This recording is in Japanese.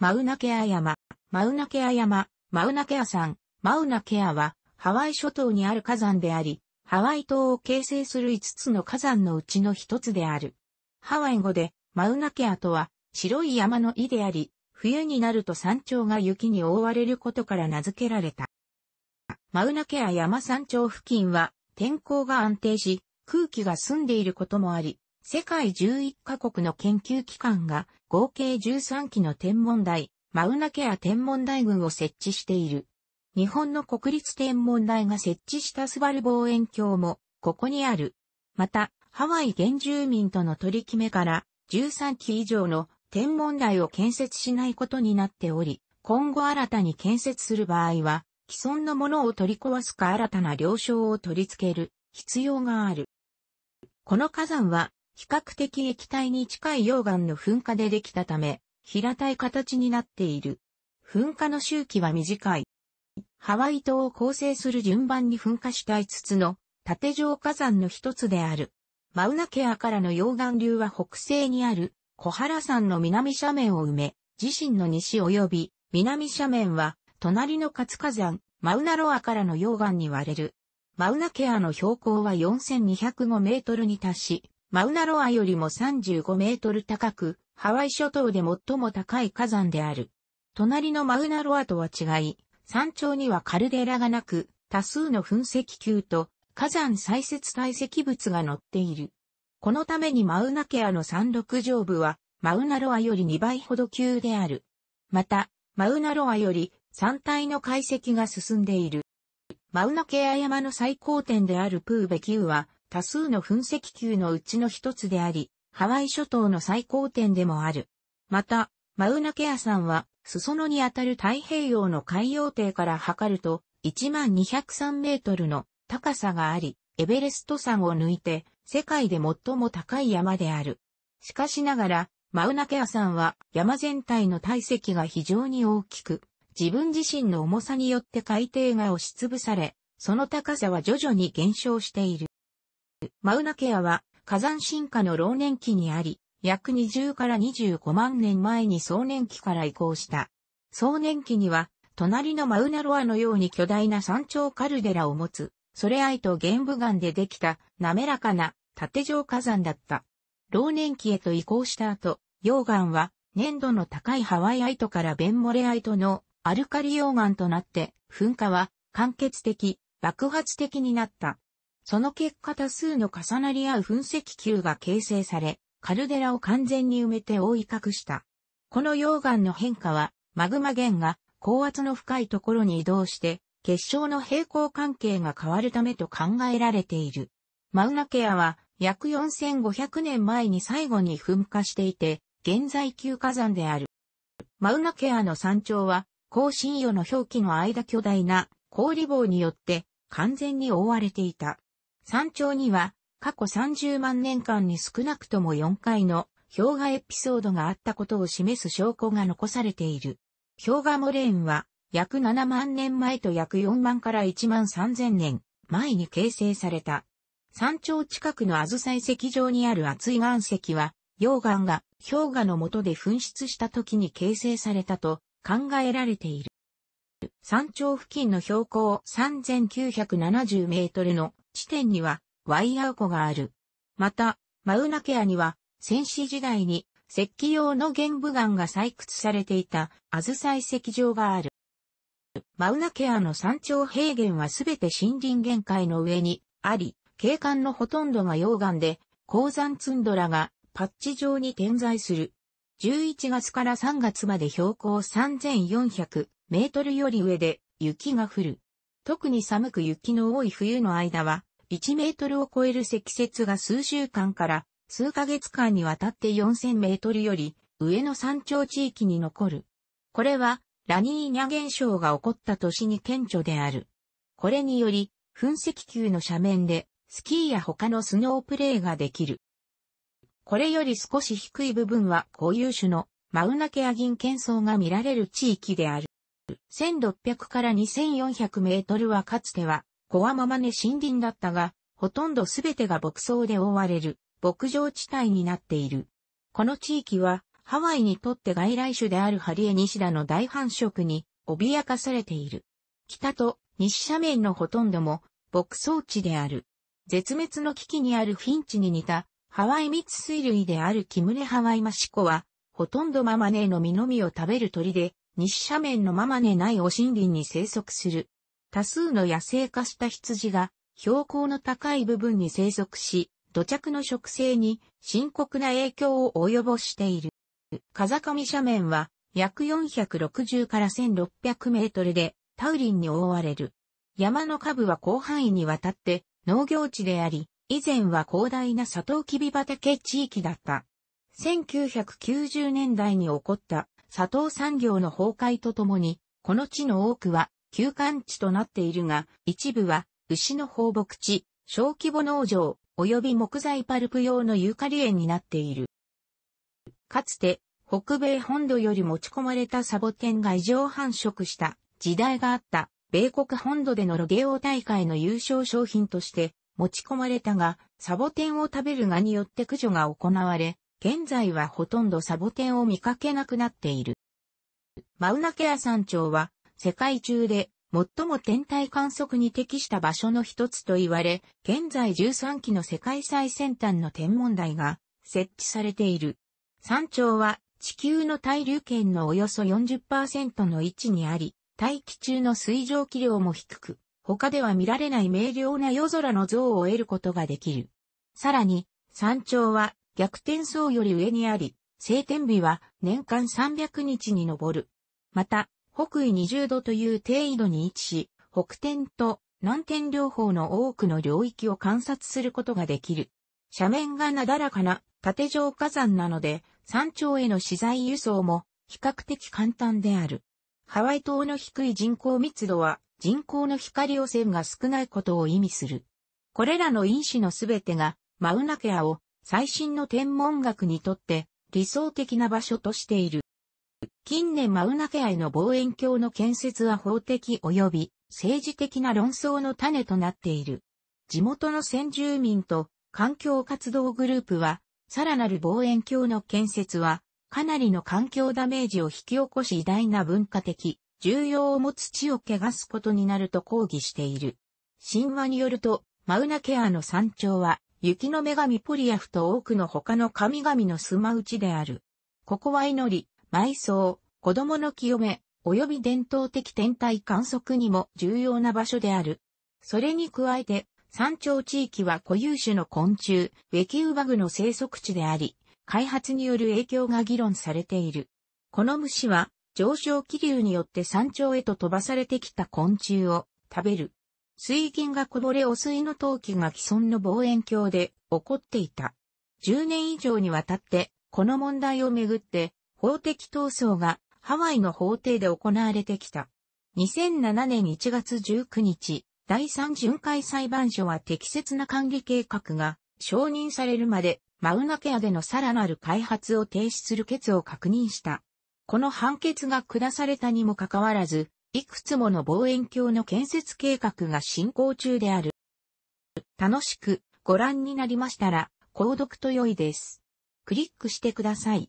マウナケア山、マウナケア山、マウナケア山、マウナケアは、ハワイ諸島にある火山であり、ハワイ島を形成する5つの火山のうちの1つである。ハワイ語で、マウナケアとは、白い山の意であり、冬になると山頂が雪に覆われることから名付けられた。マウナケア山山頂付近は、天候が安定し、空気が澄んでいることもあり、世界11カ国の研究機関が合計13機の天文台、マウナケア天文台群を設置している。日本の国立天文台が設置したスバル望遠鏡もここにある。また、ハワイ原住民との取り決めから13機以上の天文台を建設しないことになっており、今後新たに建設する場合は、既存のものを取り壊すか新たな了承を取り付ける必要がある。この火山は比較的液体に近い溶岩の噴火でできたため、平たい形になっている。噴火の周期は短い。ハワイ島を構成する順番に噴火した5つの縦状火山の一つである。マウナケアからの溶岩流は北西にある小原山の南斜面を埋め、自身の西及び南斜面は隣の活火山マウナロアからの溶岩に割れる。マウナケアの標高は4205メートルに達し、マウナロアよりも35メートル高く、ハワイ諸島で最も高い火山である。隣のマウナロアとは違い、山頂にはカルデラがなく、多数の噴石球と火山採屑堆積物が載っている。このためにマウナケアの山麓上部は、マウナロアより2倍ほど急である。また、マウナロアより山体の解析が進んでいる。マウナケア山の最高点であるプーベキウは、多数の噴石球のうちの一つであり、ハワイ諸島の最高点でもある。また、マウナケア山は、裾野にあたる太平洋の海洋底から測ると、1203メートルの高さがあり、エベレスト山を抜いて、世界で最も高い山である。しかしながら、マウナケア山は山全体の体積が非常に大きく、自分自身の重さによって海底が押しつぶされ、その高さは徐々に減少している。マウナケアは火山進化の老年期にあり、約20から25万年前に壮年期から移行した。壮年期には、隣のマウナロアのように巨大な山頂カルデラを持つ、ソレアイと玄武岩でできた滑らかな縦状火山だった。老年期へと移行した後、溶岩は粘度の高いハワイアイトからベンモレアイトのアルカリ溶岩となって、噴火は間欠的、爆発的になった。その結果多数の重なり合う噴石球が形成され、カルデラを完全に埋めて覆い隠した。この溶岩の変化は、マグマ源が高圧の深いところに移動して、結晶の平行関係が変わるためと考えられている。マウナケアは約4500年前に最後に噴火していて、現在級火山である。マウナケアの山頂は、高深夜の表記の間巨大な氷棒によって完全に覆われていた。山頂には過去30万年間に少なくとも4回の氷河エピソードがあったことを示す証拠が残されている。氷河モレーンは約7万年前と約4万から1万3000年前に形成された。山頂近くのアズサ遺跡上にある厚い岩石は溶岩が氷河の下で噴出した時に形成されたと考えられている。山頂付近の標高3970メートルの地点にはワイヤウ湖がある。また、マウナケアには、先史時代に石器用の玄武岩が採掘されていたアズサ遺石場がある。マウナケアの山頂平原はすべて森林限界の上にあり、景観のほとんどが溶岩で、鉱山ツンドラがパッチ状に点在する。11月から3月まで標高3400メートルより上で雪が降る。特に寒く雪の多い冬の間は1メートルを超える積雪が数週間から数ヶ月間にわたって4000メートルより上の山頂地域に残る。これはラニーニャ現象が起こった年に顕著である。これにより、噴石球の斜面でスキーや他のスノープレーができる。これより少し低い部分は固有種のマウナケアギンケンが見られる地域である。1600から2400メートルはかつてはコはママネ森林だったが、ほとんどすべてが牧草で覆われる、牧場地帯になっている。この地域は、ハワイにとって外来種であるハリエニシダの大繁殖に、脅かされている。北と西斜面のほとんども、牧草地である。絶滅の危機にあるフィンチに似た、ハワイ密水類であるキムネハワイマシコは、ほとんどママネーの実のみを食べる鳥で、西斜面のママネないお森林に生息する。多数の野生化した羊が標高の高い部分に生息し、土着の植生に深刻な影響を及ぼしている。風上斜面は約460から1600メートルでタウリンに覆われる。山の下部は広範囲にわたって農業地であり、以前は広大なサトウキビ畑地域だった。1990年代に起こった砂糖産業の崩壊とともに、この地の多くは休館地となっているが、一部は牛の放牧地、小規模農場、及び木材パルプ用のユーカリ園になっている。かつて、北米本土より持ち込まれたサボテンが異常繁殖した時代があった、米国本土でのロゲオ大会の優勝商品として持ち込まれたが、サボテンを食べるがによって駆除が行われ、現在はほとんどサボテンを見かけなくなっている。マウナケア山頂は世界中で最も天体観測に適した場所の一つと言われ、現在13基の世界最先端の天文台が設置されている。山頂は地球の対流圏のおよそ40%の位置にあり、大気中の水蒸気量も低く、他では見られない明瞭な夜空の像を得ることができる。さらに、山頂は逆転層より上にあり、晴天日は年間300日に上る。また、北緯20度という低緯度に位置し、北天と南天両方の多くの領域を観察することができる。斜面がなだらかな縦状火山なので、山頂への資材輸送も比較的簡単である。ハワイ島の低い人口密度は人口の光汚染が少ないことを意味する。これらの因子のすべてがマウナケアを最新の天文学にとって理想的な場所としている。近年マウナケアへの望遠鏡の建設は法的及び政治的な論争の種となっている。地元の先住民と環境活動グループは、さらなる望遠鏡の建設は、かなりの環境ダメージを引き起こし偉大な文化的、重要を持つ地を汚すことになると抗議している。神話によると、マウナケアの山頂は、雪の女神ポリアフと多くの他の神々の住まうちである。ここは祈り、埋葬、子供の清め、及び伝統的天体観測にも重要な場所である。それに加えて、山頂地域は固有種の昆虫、ウェキウバグの生息地であり、開発による影響が議論されている。この虫は、上昇気流によって山頂へと飛ばされてきた昆虫を食べる。水銀がこぼれ汚水の陶器が既存の望遠鏡で起こっていた。10年以上にわたって、この問題をめぐって法的闘争がハワイの法廷で行われてきた。2007年1月19日、第3巡回裁判所は適切な管理計画が承認されるまでマウナケアでのさらなる開発を停止する決を確認した。この判決が下されたにもかかわらず、いくつもの望遠鏡の建設計画が進行中である。楽しくご覧になりましたら、購読と良いです。クリックしてください。